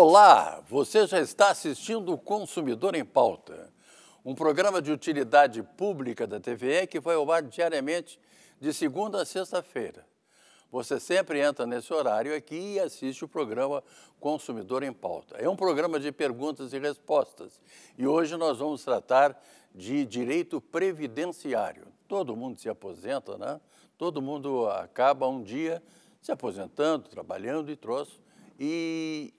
Olá, você já está assistindo o Consumidor em Pauta, um programa de utilidade pública da TVE que vai ao ar diariamente de segunda a sexta-feira. Você sempre entra nesse horário aqui e assiste o programa Consumidor em Pauta. É um programa de perguntas e respostas e hoje nós vamos tratar de direito previdenciário. Todo mundo se aposenta, né? Todo mundo acaba um dia se aposentando, trabalhando e troço. E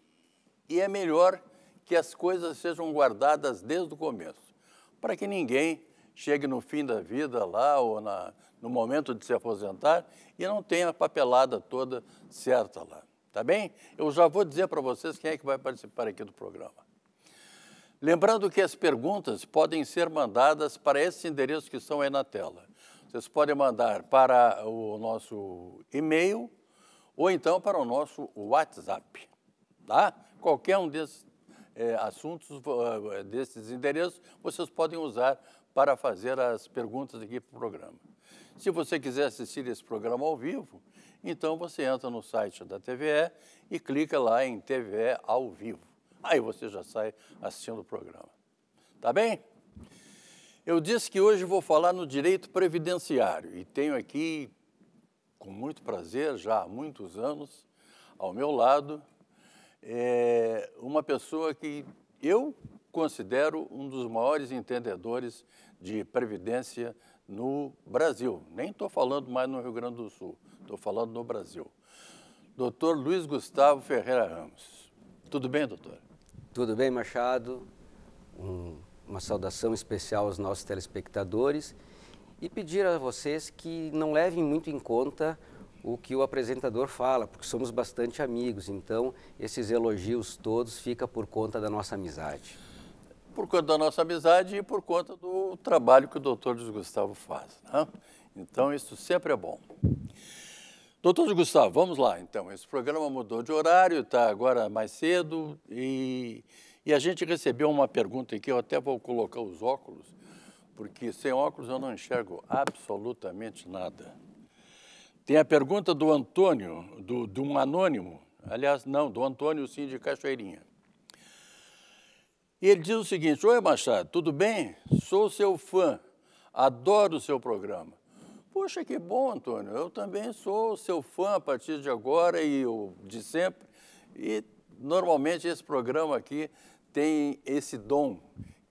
e é melhor que as coisas sejam guardadas desde o começo, para que ninguém chegue no fim da vida lá ou na, no momento de se aposentar e não tenha a papelada toda certa lá. Tá bem? Eu já vou dizer para vocês quem é que vai participar aqui do programa. Lembrando que as perguntas podem ser mandadas para esses endereços que estão aí na tela. Vocês podem mandar para o nosso e-mail ou então para o nosso WhatsApp, tá? qualquer um desses é, assuntos, ah, desses endereços, vocês podem usar para fazer as perguntas aqui para o programa. Se você quiser assistir esse programa ao vivo, então você entra no site da TVE e clica lá em TVE ao vivo. Aí você já sai assistindo o programa. Tá bem? Eu disse que hoje vou falar no direito previdenciário e tenho aqui, com muito prazer, já há muitos anos, ao meu lado, é uma pessoa que eu considero um dos maiores entendedores de previdência no Brasil. Nem estou falando mais no Rio Grande do Sul, estou falando no Brasil. Doutor Luiz Gustavo Ferreira Ramos. Tudo bem, doutor? Tudo bem, Machado. Um, uma saudação especial aos nossos telespectadores e pedir a vocês que não levem muito em conta o que o apresentador fala, porque somos bastante amigos. Então, esses elogios todos fica por conta da nossa amizade. Por conta da nossa amizade e por conta do trabalho que o doutor Gustavo faz. Né? Então, isso sempre é bom. Doutor Gustavo, vamos lá. Então, esse programa mudou de horário, está agora mais cedo e, e a gente recebeu uma pergunta aqui, eu até vou colocar os óculos, porque sem óculos eu não enxergo absolutamente nada. Tem a pergunta do Antônio, do, de um anônimo, aliás, não, do Antônio Sim de Cachoeirinha. E ele diz o seguinte: Oi, Machado, tudo bem? Sou seu fã, adoro o seu programa. Poxa, que bom, Antônio, eu também sou seu fã a partir de agora e eu, de sempre. E normalmente esse programa aqui tem esse dom,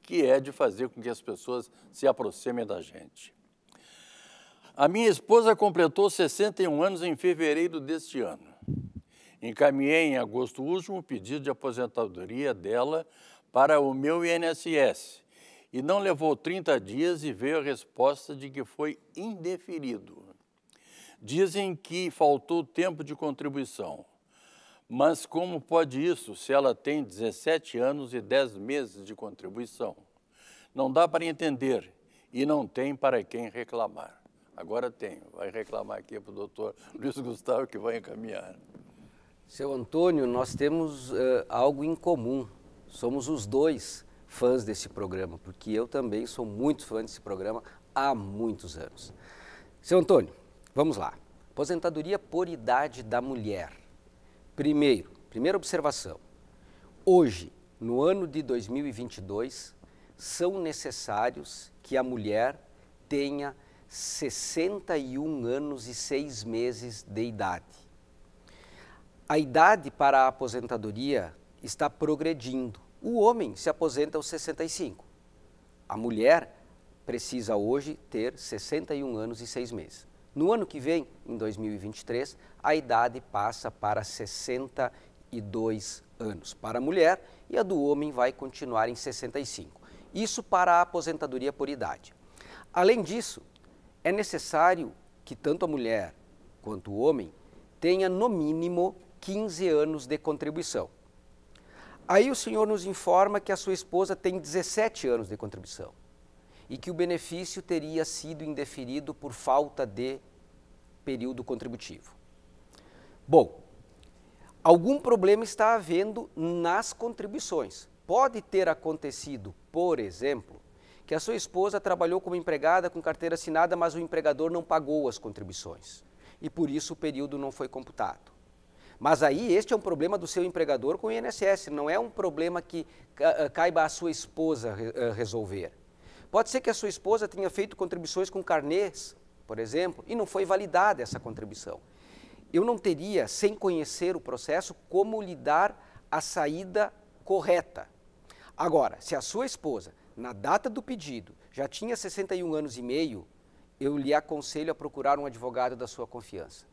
que é de fazer com que as pessoas se aproximem da gente. A minha esposa completou 61 anos em fevereiro deste ano. Encaminhei em agosto último o pedido de aposentadoria dela para o meu INSS e não levou 30 dias e veio a resposta de que foi indeferido. Dizem que faltou tempo de contribuição. Mas como pode isso se ela tem 17 anos e 10 meses de contribuição? Não dá para entender e não tem para quem reclamar. Agora tem Vai reclamar aqui para o doutor Luiz Gustavo que vai encaminhar. Seu Antônio, nós temos uh, algo em comum. Somos os dois fãs desse programa, porque eu também sou muito fã desse programa há muitos anos. Seu Antônio, vamos lá. Aposentadoria por idade da mulher. Primeiro, primeira observação. Hoje, no ano de 2022, são necessários que a mulher tenha 61 anos e 6 meses de idade. A idade para a aposentadoria está progredindo. O homem se aposenta aos 65. A mulher precisa hoje ter 61 anos e 6 meses. No ano que vem, em 2023, a idade passa para 62 anos para a mulher e a do homem vai continuar em 65. Isso para a aposentadoria por idade. Além disso, é necessário que tanto a mulher quanto o homem tenha no mínimo 15 anos de contribuição. Aí o senhor nos informa que a sua esposa tem 17 anos de contribuição e que o benefício teria sido indeferido por falta de período contributivo. Bom, algum problema está havendo nas contribuições. Pode ter acontecido, por exemplo, que a sua esposa trabalhou como empregada com carteira assinada, mas o empregador não pagou as contribuições e por isso o período não foi computado. Mas aí este é um problema do seu empregador com o INSS, não é um problema que eh, caiba a sua esposa eh, resolver. Pode ser que a sua esposa tenha feito contribuições com carnês, por exemplo, e não foi validada essa contribuição. Eu não teria, sem conhecer o processo, como lhe dar a saída correta. Agora, se a sua esposa na data do pedido, já tinha 61 anos e meio, eu lhe aconselho a procurar um advogado da sua confiança.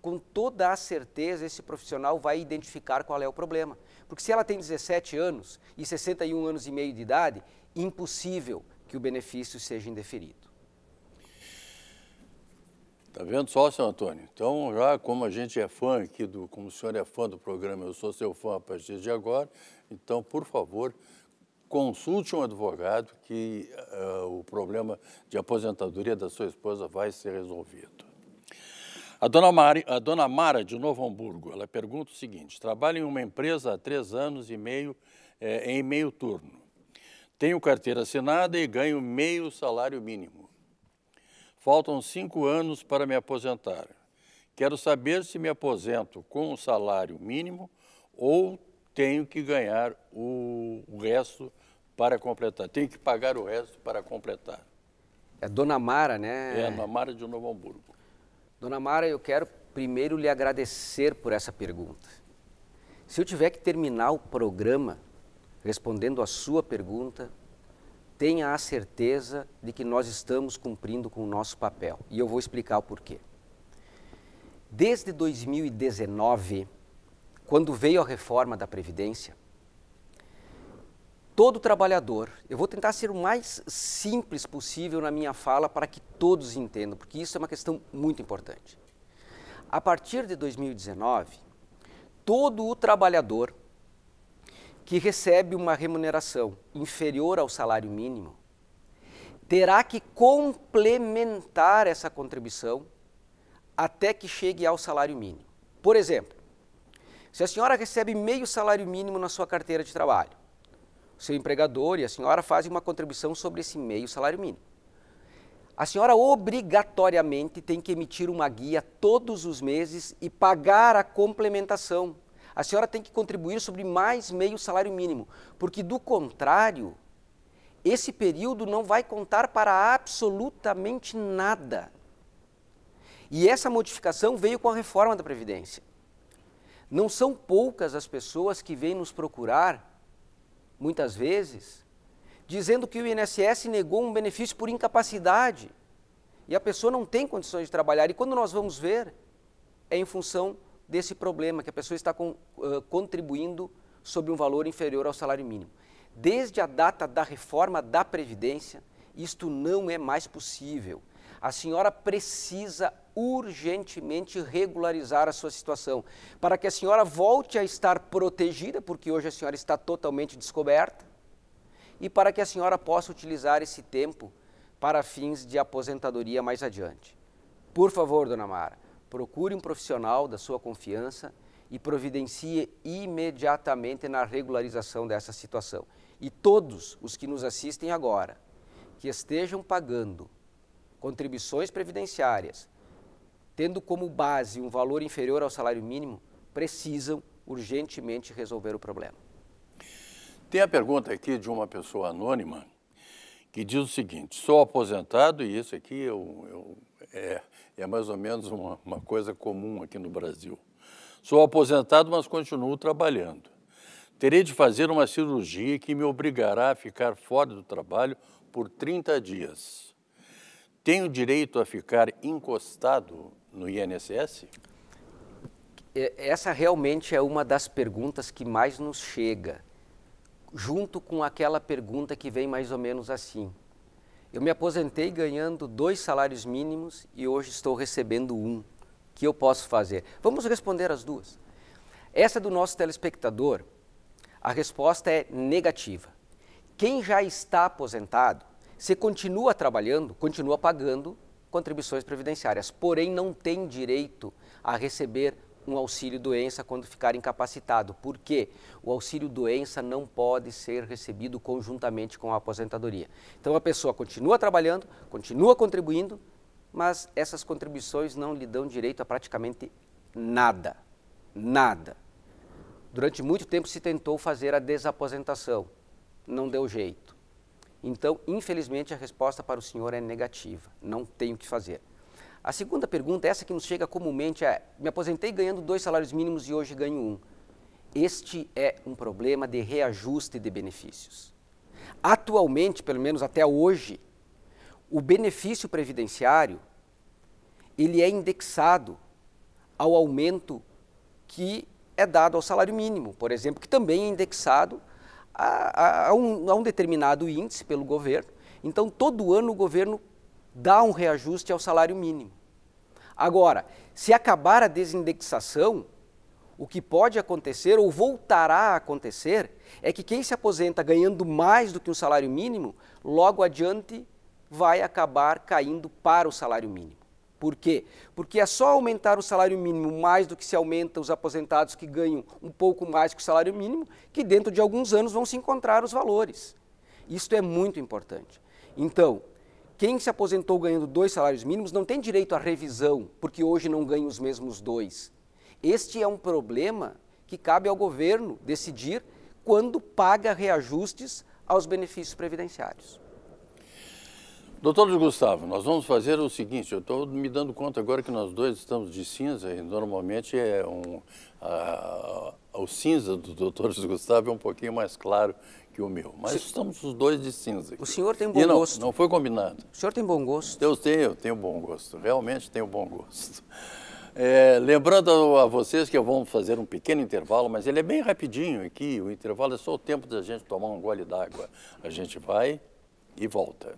Com toda a certeza, esse profissional vai identificar qual é o problema. Porque se ela tem 17 anos e 61 anos e meio de idade, impossível que o benefício seja indeferido. Tá vendo só, senhor Antônio? Então, já como a gente é fã aqui do, como o senhor é fã do programa, eu sou seu fã a partir de agora, então, por favor, consulte um advogado que uh, o problema de aposentadoria da sua esposa vai ser resolvido. A dona, Mari, a dona Mara, de Novo Hamburgo, ela pergunta o seguinte, trabalho em uma empresa há três anos e meio, eh, em meio turno. Tenho carteira assinada e ganho meio salário mínimo. Faltam cinco anos para me aposentar. Quero saber se me aposento com o salário mínimo ou tenho que ganhar o resto para completar. Tem que pagar o resto para completar. É Dona Mara, né? É, Dona Mara de Novo Hamburgo. Dona Mara, eu quero primeiro lhe agradecer por essa pergunta. Se eu tiver que terminar o programa respondendo a sua pergunta, tenha a certeza de que nós estamos cumprindo com o nosso papel. E eu vou explicar o porquê. Desde 2019, quando veio a reforma da Previdência, todo trabalhador. Eu vou tentar ser o mais simples possível na minha fala para que todos entendam, porque isso é uma questão muito importante. A partir de 2019, todo o trabalhador que recebe uma remuneração inferior ao salário mínimo terá que complementar essa contribuição até que chegue ao salário mínimo. Por exemplo, se a senhora recebe meio salário mínimo na sua carteira de trabalho, seu empregador e a senhora fazem uma contribuição sobre esse meio salário mínimo. A senhora obrigatoriamente tem que emitir uma guia todos os meses e pagar a complementação. A senhora tem que contribuir sobre mais meio salário mínimo, porque do contrário, esse período não vai contar para absolutamente nada. E essa modificação veio com a reforma da Previdência. Não são poucas as pessoas que vêm nos procurar muitas vezes, dizendo que o INSS negou um benefício por incapacidade e a pessoa não tem condições de trabalhar. E quando nós vamos ver, é em função desse problema que a pessoa está com, uh, contribuindo sobre um valor inferior ao salário mínimo. Desde a data da reforma da Previdência, isto não é mais possível. A senhora precisa urgentemente regularizar a sua situação, para que a senhora volte a estar protegida, porque hoje a senhora está totalmente descoberta, e para que a senhora possa utilizar esse tempo para fins de aposentadoria mais adiante. Por favor, dona Mara, procure um profissional da sua confiança e providencie imediatamente na regularização dessa situação. E todos os que nos assistem agora, que estejam pagando contribuições previdenciárias, tendo como base um valor inferior ao salário mínimo, precisam urgentemente resolver o problema. Tem a pergunta aqui de uma pessoa anônima que diz o seguinte: sou aposentado e isso aqui eu, é eu, é, é, é, mais ou menos uma, uma coisa comum aqui no Brasil. Sou aposentado, mas continuo trabalhando. Terei de fazer uma cirurgia que me obrigará a ficar fora do trabalho por 30 dias tem o direito a ficar encostado no INSS? É, essa realmente é uma das perguntas que mais nos chega, junto com aquela pergunta que vem mais ou menos assim. Eu me aposentei ganhando dois salários mínimos e hoje estou recebendo um. que eu posso fazer? Vamos responder as duas. Essa do nosso telespectador, a resposta é negativa. Quem já está aposentado você continua trabalhando, continua pagando contribuições previdenciárias, porém não tem direito a receber um auxílio doença quando ficar incapacitado, porque o auxílio doença não pode ser recebido conjuntamente com a aposentadoria. Então a pessoa continua trabalhando, continua contribuindo, mas essas contribuições não lhe dão direito a praticamente nada. Nada. Durante muito tempo se tentou fazer a desaposentação, não deu jeito. Então, infelizmente, a resposta para o senhor é negativa. Não tenho o que fazer. A segunda pergunta, essa que nos chega comumente, é: me aposentei ganhando dois salários mínimos e hoje ganho um. Este é um problema de reajuste de benefícios. Atualmente, pelo menos até hoje, o benefício previdenciário ele é indexado ao aumento que é dado ao salário mínimo, por exemplo, que também é indexado a, a, um, a um determinado índice pelo governo. Então, todo ano o governo dá um reajuste ao salário mínimo. Agora, se acabar a desindexação, o que pode acontecer ou voltará a acontecer é que quem se aposenta ganhando mais do que um salário mínimo, logo adiante vai acabar caindo para o salário mínimo. Por quê? Porque é só aumentar o salário mínimo mais do que se aumenta os aposentados que ganham um pouco mais que o salário mínimo, que dentro de alguns anos vão se encontrar os valores. Isto é muito importante. Então, quem se aposentou ganhando dois salários mínimos não tem direito à revisão, porque hoje não ganha os mesmos dois. Este é um problema que cabe ao governo decidir quando paga reajustes aos benefícios previdenciários. Doutor Gustavo, nós vamos fazer o seguinte, eu estou me dando conta agora que nós dois estamos de cinza e normalmente é um, a, a, o cinza do doutor Gustavo é um pouquinho mais claro que o meu. Mas estamos os dois de cinza. Aqui. O senhor tem bom e não, gosto. Não foi combinado. O senhor tem bom gosto? Eu tenho, tenho bom gosto. Realmente tenho bom gosto. É, lembrando a vocês que vamos fazer um pequeno intervalo, mas ele é bem rapidinho aqui. O intervalo é só o tempo da gente tomar um gole d'água. A gente vai e volta.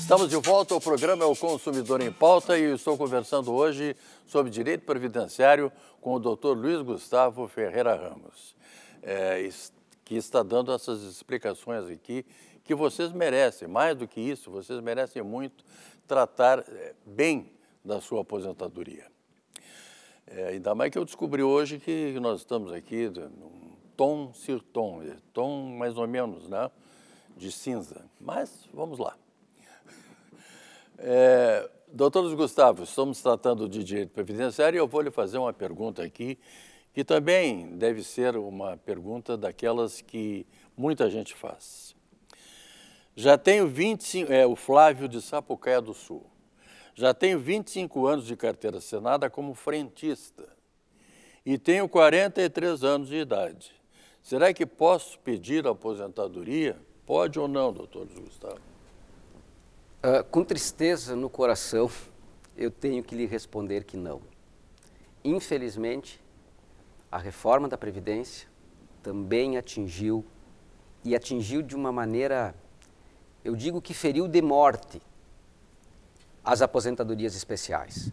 Estamos de volta ao programa É o Consumidor em Pauta e eu estou conversando hoje sobre direito previdenciário com o Dr. Luiz Gustavo Ferreira Ramos, é, que está dando essas explicações aqui que vocês merecem, mais do que isso, vocês merecem muito tratar eh, bem da sua aposentadoria. É, ainda mais que eu descobri hoje que nós estamos aqui num tom sur é, tom, mais ou menos, né, de cinza. Mas vamos lá. É, Gustavo, estamos tratando de direito previdenciário e eu vou lhe fazer uma pergunta aqui que também deve ser uma pergunta daquelas que muita gente faz. Já tenho 25, é o Flávio de Sapucaia do Sul. Já tenho 25 anos de carteira assinada como frentista e tenho 43 anos de idade. Será que posso pedir a aposentadoria? Pode ou não, doutor Gustavo? Uh, com tristeza no coração, eu tenho que lhe responder que não. Infelizmente, a reforma da Previdência também atingiu, e atingiu de uma maneira eu digo que feriu de morte as aposentadorias especiais.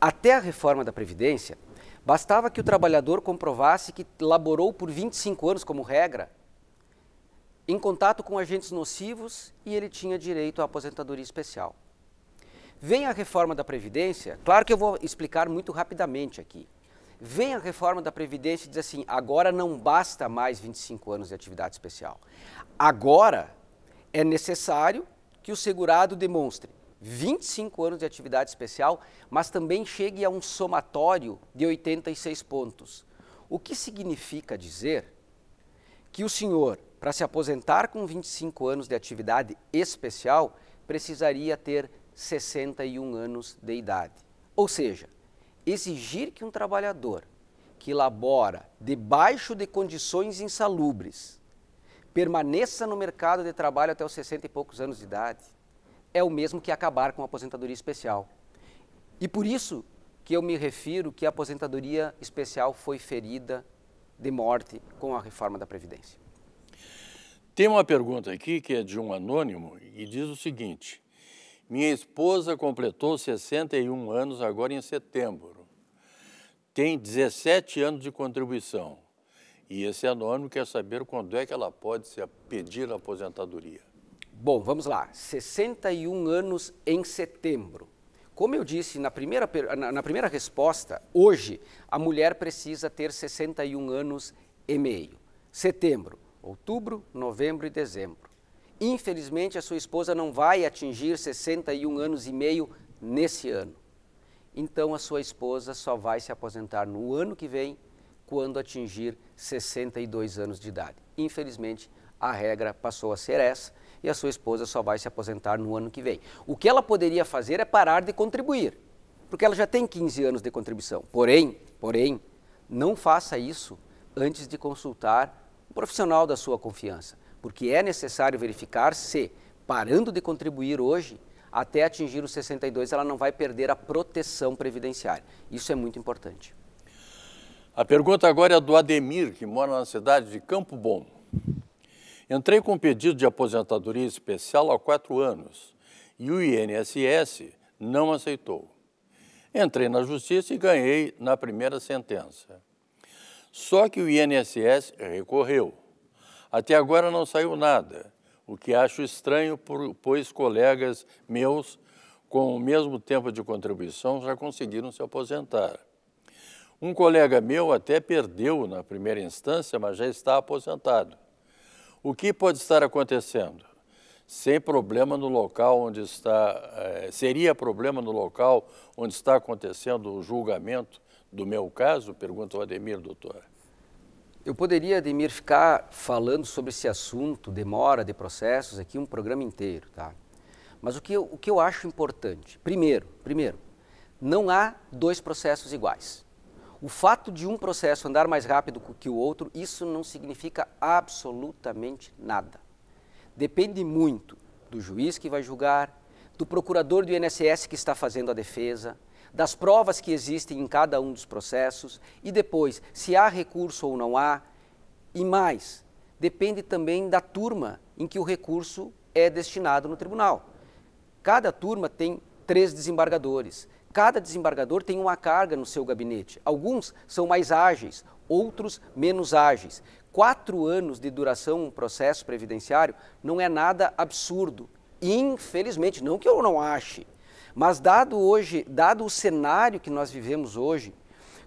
Até a reforma da Previdência, bastava que o trabalhador comprovasse que laborou por 25 anos, como regra, em contato com agentes nocivos e ele tinha direito à aposentadoria especial. Vem a reforma da Previdência, claro que eu vou explicar muito rapidamente aqui. Vem a reforma da Previdência e diz assim: agora não basta mais 25 anos de atividade especial. Agora é necessário que o segurado demonstre 25 anos de atividade especial, mas também chegue a um somatório de 86 pontos. O que significa dizer que o senhor, para se aposentar com 25 anos de atividade especial, precisaria ter 61 anos de idade. Ou seja, exigir que um trabalhador que labora debaixo de condições insalubres permaneça no mercado de trabalho até os 60 e poucos anos de idade, é o mesmo que acabar com a aposentadoria especial. E por isso que eu me refiro que a aposentadoria especial foi ferida de morte com a reforma da Previdência. Tem uma pergunta aqui que é de um anônimo e diz o seguinte: Minha esposa completou 61 anos agora em setembro. Tem 17 anos de contribuição. E esse anônimo quer saber quando é que ela pode se pedir a aposentadoria. Bom, vamos lá. 61 anos em setembro. Como eu disse na primeira, na, na primeira resposta, hoje a mulher precisa ter 61 anos e meio. Setembro, outubro, novembro e dezembro. Infelizmente, a sua esposa não vai atingir 61 anos e meio nesse ano. Então, a sua esposa só vai se aposentar no ano que vem, quando atingir 62 anos de idade. Infelizmente, a regra passou a ser essa e a sua esposa só vai se aposentar no ano que vem. O que ela poderia fazer é parar de contribuir, porque ela já tem 15 anos de contribuição. Porém, porém, não faça isso antes de consultar um profissional da sua confiança, porque é necessário verificar se parando de contribuir hoje, até atingir os 62, ela não vai perder a proteção previdenciária. Isso é muito importante. A pergunta agora é do Ademir, que mora na cidade de Campo Bom. Entrei com um pedido de aposentadoria especial há quatro anos e o INSS não aceitou. Entrei na justiça e ganhei na primeira sentença. Só que o INSS recorreu. Até agora não saiu nada, o que acho estranho, pois colegas meus com o mesmo tempo de contribuição já conseguiram se aposentar. Um colega meu até perdeu na primeira instância, mas já está aposentado. O que pode estar acontecendo? Sem problema no local onde está, eh, seria problema no local onde está acontecendo o julgamento do meu caso? Pergunta o Ademir, doutor. Eu poderia, Ademir, ficar falando sobre esse assunto, demora de processos, aqui um programa inteiro, tá? Mas o que eu, o que eu acho importante, primeiro, primeiro, não há dois processos iguais. O fato de um processo andar mais rápido que o outro, isso não significa absolutamente nada. Depende muito do juiz que vai julgar, do procurador do INSS que está fazendo a defesa, das provas que existem em cada um dos processos e depois se há recurso ou não há. E mais, depende também da turma em que o recurso é destinado no tribunal. Cada turma tem três desembargadores. Cada desembargador tem uma carga no seu gabinete. Alguns são mais ágeis, outros menos ágeis. Quatro anos de duração um processo previdenciário não é nada absurdo. Infelizmente, não que eu não ache, mas dado hoje, dado o cenário que nós vivemos hoje,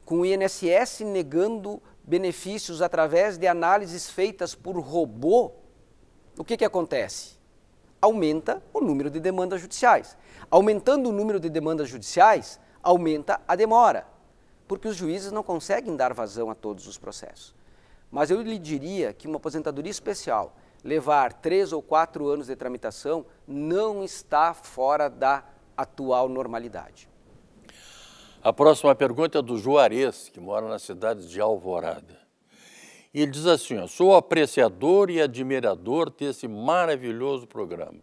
com o INSS negando benefícios através de análises feitas por robô, o que, que acontece? aumenta o número de demandas judiciais. Aumentando o número de demandas judiciais, aumenta a demora, porque os juízes não conseguem dar vazão a todos os processos. Mas eu lhe diria que uma aposentadoria especial levar três ou quatro anos de tramitação não está fora da atual normalidade. A próxima pergunta é do Juarez, que mora na cidade de Alvorada. E ele diz assim: ó, sou apreciador e admirador desse maravilhoso programa.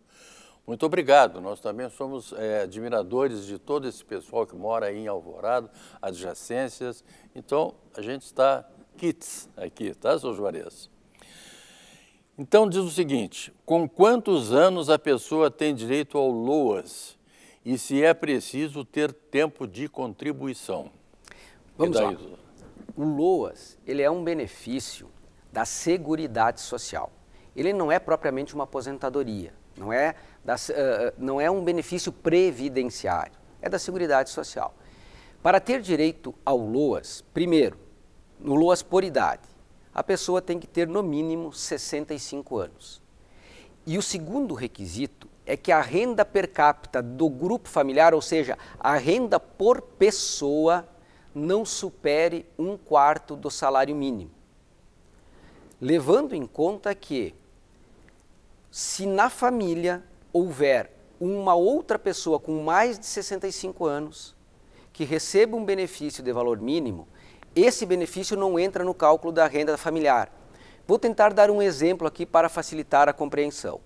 Muito obrigado. Nós também somos é, admiradores de todo esse pessoal que mora aí em Alvorado, adjacências. Então, a gente está kits aqui, tá, seu Juarez? Então, diz o seguinte: com quantos anos a pessoa tem direito ao LOAS e se é preciso ter tempo de contribuição? Vamos lá. O LOAS, ele é um benefício da Seguridade Social. Ele não é propriamente uma aposentadoria, não é, da, uh, não é um benefício previdenciário, é da Seguridade Social. Para ter direito ao LOAS, primeiro, no LOAS por idade, a pessoa tem que ter no mínimo 65 anos. E o segundo requisito é que a renda per capita do grupo familiar, ou seja, a renda por pessoa, não supere um quarto do salário mínimo. Levando em conta que, se na família houver uma outra pessoa com mais de 65 anos que receba um benefício de valor mínimo, esse benefício não entra no cálculo da renda familiar. Vou tentar dar um exemplo aqui para facilitar a compreensão.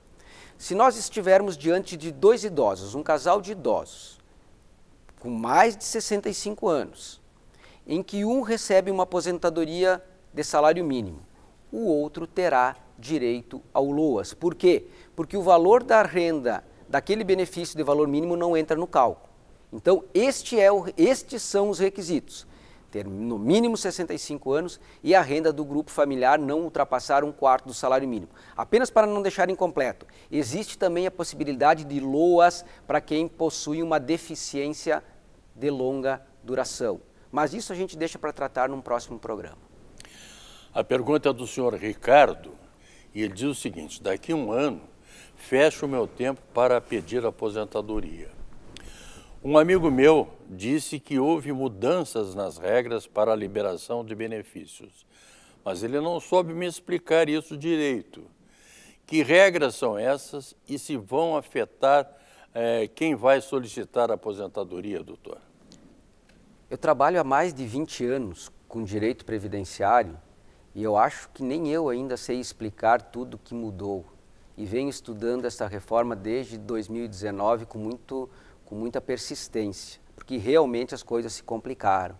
Se nós estivermos diante de dois idosos, um casal de idosos, com mais de 65 anos, em que um recebe uma aposentadoria de salário mínimo, o outro terá direito ao LOAS. Por quê? Porque o valor da renda daquele benefício de valor mínimo não entra no cálculo. Então, este é o, estes são os requisitos. Ter no mínimo 65 anos e a renda do grupo familiar não ultrapassar um quarto do salário mínimo. Apenas para não deixar incompleto, existe também a possibilidade de LOAS para quem possui uma deficiência de longa duração. Mas isso a gente deixa para tratar num próximo programa. A pergunta é do senhor Ricardo, e ele diz o seguinte: daqui a um ano, fecho o meu tempo para pedir aposentadoria. Um amigo meu disse que houve mudanças nas regras para a liberação de benefícios, mas ele não soube me explicar isso direito. Que regras são essas e se vão afetar eh, quem vai solicitar a aposentadoria, doutor? Eu trabalho há mais de 20 anos com direito previdenciário e eu acho que nem eu ainda sei explicar tudo que mudou. E venho estudando essa reforma desde 2019 com, muito, com muita persistência, porque realmente as coisas se complicaram.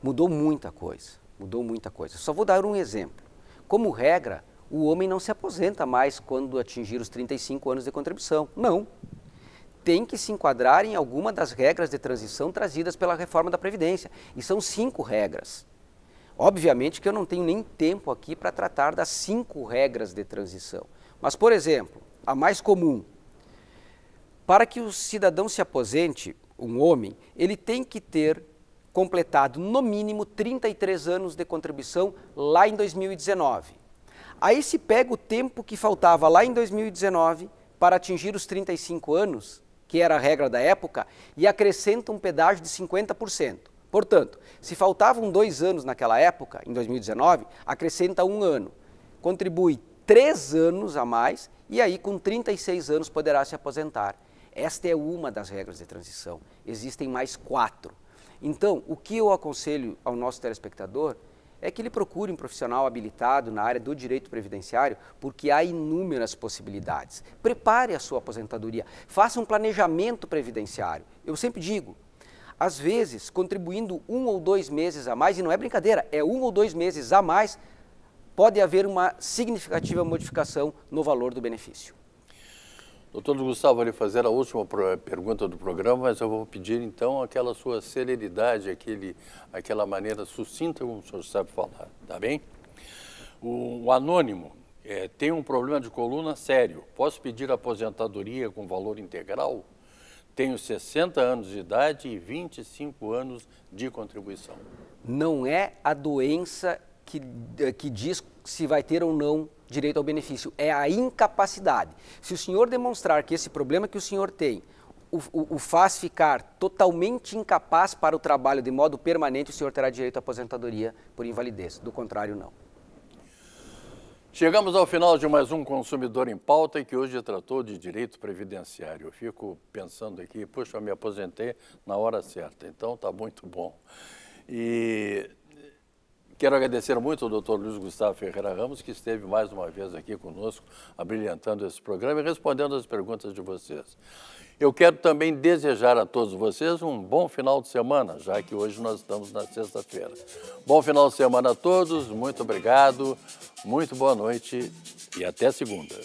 Mudou muita coisa, mudou muita coisa. Só vou dar um exemplo. Como regra, o homem não se aposenta mais quando atingir os 35 anos de contribuição. Não, tem que se enquadrar em alguma das regras de transição trazidas pela reforma da Previdência. E são cinco regras. Obviamente que eu não tenho nem tempo aqui para tratar das cinco regras de transição. Mas, por exemplo, a mais comum. Para que o cidadão se aposente, um homem, ele tem que ter completado no mínimo 33 anos de contribuição lá em 2019. Aí se pega o tempo que faltava lá em 2019 para atingir os 35 anos, que era a regra da época, e acrescenta um pedágio de 50%. Portanto, se faltavam dois anos naquela época, em 2019, acrescenta um ano. Contribui três anos a mais e aí com 36 anos poderá se aposentar. Esta é uma das regras de transição. Existem mais quatro. Então, o que eu aconselho ao nosso telespectador é que ele procure um profissional habilitado na área do direito previdenciário, porque há inúmeras possibilidades. Prepare a sua aposentadoria, faça um planejamento previdenciário. Eu sempre digo, às vezes, contribuindo um ou dois meses a mais, e não é brincadeira, é um ou dois meses a mais, pode haver uma significativa modificação no valor do benefício. Doutor Gustavo, vou lhe fazer a última eh, pergunta do programa, mas eu vou pedir então aquela sua celeridade, aquele, aquela maneira sucinta como o senhor sabe falar, tá bem? O, o anônimo é, tem um problema de coluna sério. Posso pedir aposentadoria com valor integral? Tenho 60 anos de idade e 25 anos de contribuição. Não é a doença que, eh, que diz se vai ter ou não direito ao benefício, é a incapacidade. Se o senhor demonstrar que esse problema que o senhor tem o, o, o, faz ficar totalmente incapaz para o trabalho de modo permanente, o senhor terá direito à aposentadoria por invalidez. Do contrário, não. Chegamos ao final de mais um Consumidor em Pauta, que hoje tratou de direito previdenciário. Eu fico pensando aqui, poxa, eu me aposentei na hora certa, então tá muito bom. E Quero agradecer muito ao Dr. Luiz Gustavo Ferreira Ramos, que esteve mais uma vez aqui conosco, abrilhantando esse programa e respondendo as perguntas de vocês. Eu quero também desejar a todos vocês um bom final de semana, já que hoje nós estamos na sexta-feira. Bom final de semana a todos, muito obrigado, muito boa noite e até segunda.